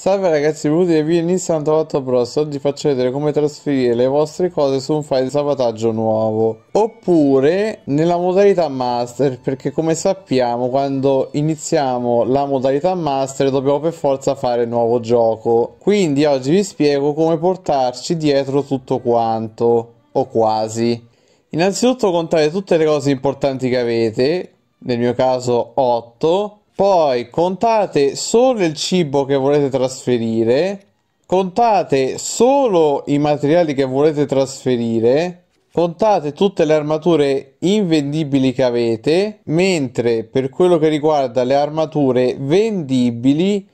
Salve ragazzi, benvenuti nel video Nissan 98 Bros. Oggi faccio vedere come trasferire le vostre cose su un file di salvataggio nuovo oppure nella modalità master perché come sappiamo quando iniziamo la modalità master dobbiamo per forza fare nuovo gioco quindi oggi vi spiego come portarci dietro tutto quanto o quasi innanzitutto contate tutte le cose importanti che avete nel mio caso 8 poi contate solo il cibo che volete trasferire, contate solo i materiali che volete trasferire, contate tutte le armature invendibili che avete, mentre per quello che riguarda le armature vendibili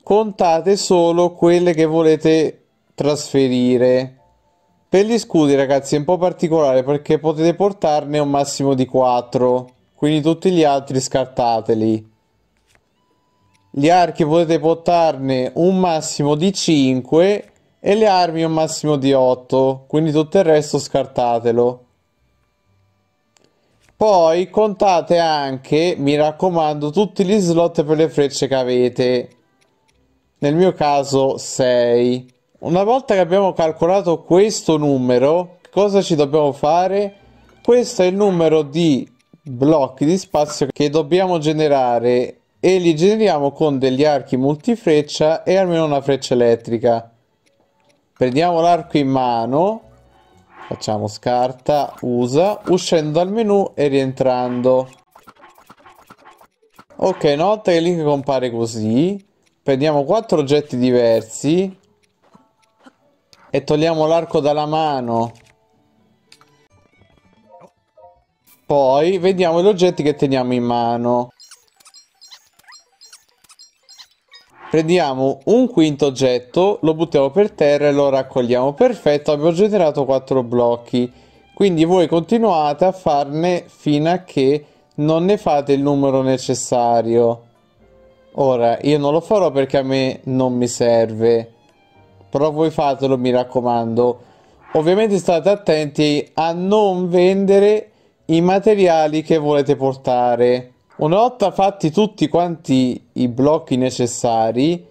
contate solo quelle che volete trasferire. Per gli scudi ragazzi è un po' particolare perché potete portarne un massimo di 4, quindi tutti gli altri scartateli gli archi potete portarne un massimo di 5 e le armi un massimo di 8 quindi tutto il resto scartatelo poi contate anche mi raccomando tutti gli slot per le frecce che avete nel mio caso 6 una volta che abbiamo calcolato questo numero cosa ci dobbiamo fare questo è il numero di blocchi di spazio che dobbiamo generare e li generiamo con degli archi multifreccia e almeno una freccia elettrica. Prendiamo l'arco in mano, facciamo scarta, usa, uscendo dal menu e rientrando. Ok, una volta che il link compare così, prendiamo quattro oggetti diversi e togliamo l'arco dalla mano. Poi vediamo gli oggetti che teniamo in mano. Prendiamo un quinto oggetto, lo buttiamo per terra e lo raccogliamo. Perfetto, abbiamo generato quattro blocchi. Quindi voi continuate a farne fino a che non ne fate il numero necessario. Ora, io non lo farò perché a me non mi serve. Però voi fatelo, mi raccomando. Ovviamente state attenti a non vendere i materiali che volete portare. Una volta fatti tutti quanti i blocchi necessari,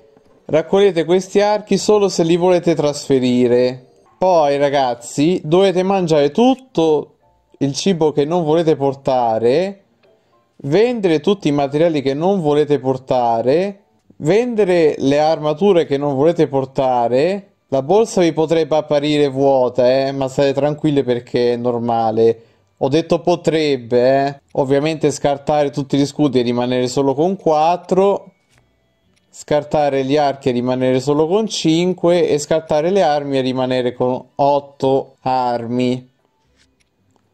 raccogliete questi archi solo se li volete trasferire. Poi ragazzi, dovete mangiare tutto il cibo che non volete portare, vendere tutti i materiali che non volete portare, vendere le armature che non volete portare. La borsa vi potrebbe apparire vuota, eh, ma state tranquilli perché è normale ho detto potrebbe, eh. Ovviamente scartare tutti gli scudi e rimanere solo con 4. Scartare gli archi e rimanere solo con 5. E scartare le armi e rimanere con 8 armi.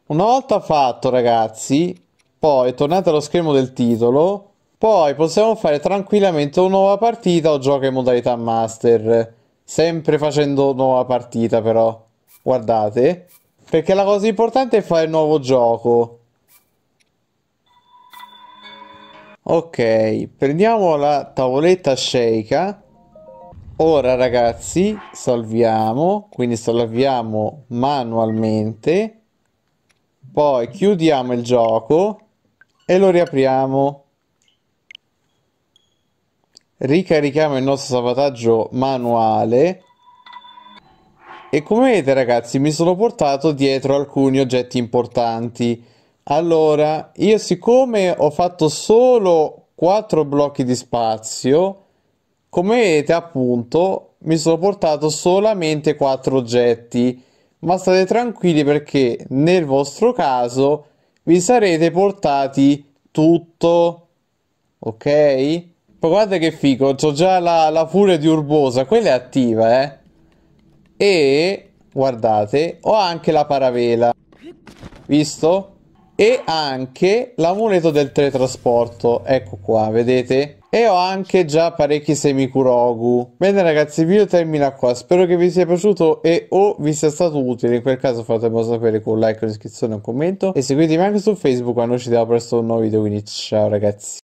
Una volta fatto, ragazzi, poi tornate allo schermo del titolo. Poi possiamo fare tranquillamente una nuova partita o gioca in modalità master. Sempre facendo nuova partita, però. Guardate. Perché la cosa importante è fare il nuovo gioco. Ok, prendiamo la tavoletta shake. Ora ragazzi, salviamo, quindi salviamo manualmente. Poi chiudiamo il gioco e lo riapriamo. Ricarichiamo il nostro salvataggio manuale e come vedete ragazzi mi sono portato dietro alcuni oggetti importanti. Allora, io siccome ho fatto solo quattro blocchi di spazio, come vedete appunto mi sono portato solamente quattro oggetti. Ma state tranquilli perché nel vostro caso vi sarete portati tutto. Ok? Poi guardate che figo, ho già la, la furia di Urbosa, quella è attiva eh. E guardate, ho anche la paravela. Visto? E anche l'amuleto del teletrasporto. Ecco qua, vedete? E ho anche già parecchi semikurogu. Bene ragazzi, il video termina qua. Spero che vi sia piaciuto e o vi sia stato utile. In quel caso fatemelo sapere con un like, un'iscrizione, un commento. E seguitemi anche su Facebook quando ci vediamo presto un nuovo video. Quindi ciao ragazzi.